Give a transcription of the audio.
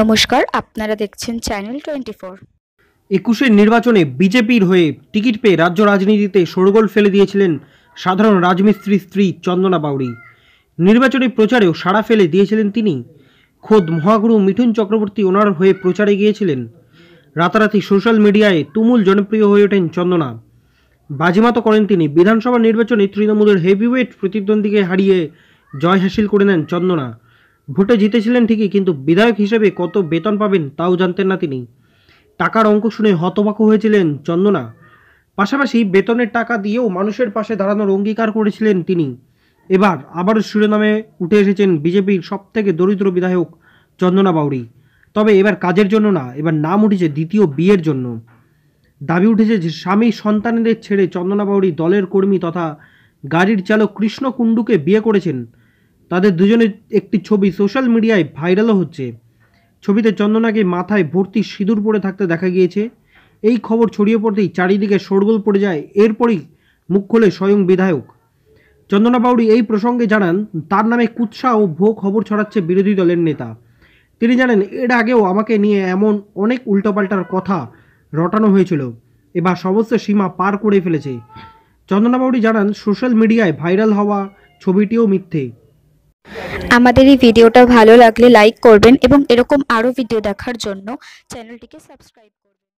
নমস্কার আপনারা দেখছেন চ্যানেল টোয়েন্টি ফোর একুশের নির্বাচনে বিজেপির হয়ে টিকিট পেয়ে রাজ্য রাজনীতিতে শোরগোল ফেলে দিয়েছিলেন সাধারণ রাজমিস্ত্রির স্ত্রী চন্দনা বাউরি নির্বাচনী প্রচারেও সাড়া ফেলে দিয়েছিলেন তিনি খোদ মহাগুরু মিঠুন চক্রবর্তী ওনার হয়ে প্রচারে গিয়েছিলেন রাতারাতি সোশ্যাল মিডিয়ায় তুমুল জনপ্রিয় হয়ে ওঠেন চন্দনা বাজিমাতো করেন তিনি বিধানসভা নির্বাচনে তৃণমূলের হেভিওয়েট প্রতিদ্বন্দ্বীকে হারিয়ে জয় হাসিল করে নেন চন্দনা ভোটে জিতেছিলেন ঠিকই কিন্তু বিধায়ক হিসেবে কত বেতন পাবেন তাও জানতেন না তিনি টাকার অঙ্ক শুনে হতবাক হয়েছিলেন চন্দনা পাশাপাশি বেতনের টাকা দিয়েও মানুষের পাশে দাঁড়ানোর অঙ্গীকার করেছিলেন তিনি এবার আবারও শিরোনামে উঠে এসেছেন বিজেপির সবথেকে দরিদ্র বিধায়ক চন্দনা বাউরি তবে এবার কাজের জন্য না এবার নাম উঠেছে দ্বিতীয় বিয়ের জন্য দাবি উঠেছে যে স্বামী সন্তানদের ছেড়ে চন্দনা বাউরি দলের কর্মী তথা গাড়ির চালক কৃষ্ণ কুণ্ডুকে বিয়ে করেছেন তাদের দুজনের একটি ছবি সোশ্যাল মিডিয়ায় ভাইরালও হচ্ছে ছবিতে চন্দনাকে মাথায় ভর্তি সিঁদুর পরে থাকতে দেখা গিয়েছে এই খবর ছড়িয়ে পড়তেই চারিদিকে শোরগোল পড়ে যায় এরপরই মুখ খোলে স্বয়ং বিধায়ক চন্দনা বাউরি এই প্রসঙ্গে জানান তার নামে কুৎসা ও ভোগ খবর ছড়াচ্ছে বিরোধী দলের নেতা তিনি জানেন এর আগেও আমাকে নিয়ে এমন অনেক উল্টোপাল্টার কথা রটানো হয়েছিল এবার সমস্ত সীমা পার করে ফেলেছে চন্দনা বাউরি জানান সোশ্যাল মিডিয়ায় ভাইরাল হওয়া ছবিটিও মিথ্যে আমাদের এই ভিডিওটা ভালো লাগলে লাইক করবেন এবং এরকম আরও ভিডিও দেখার জন্য চ্যানেলটিকে সাবস্ক্রাইব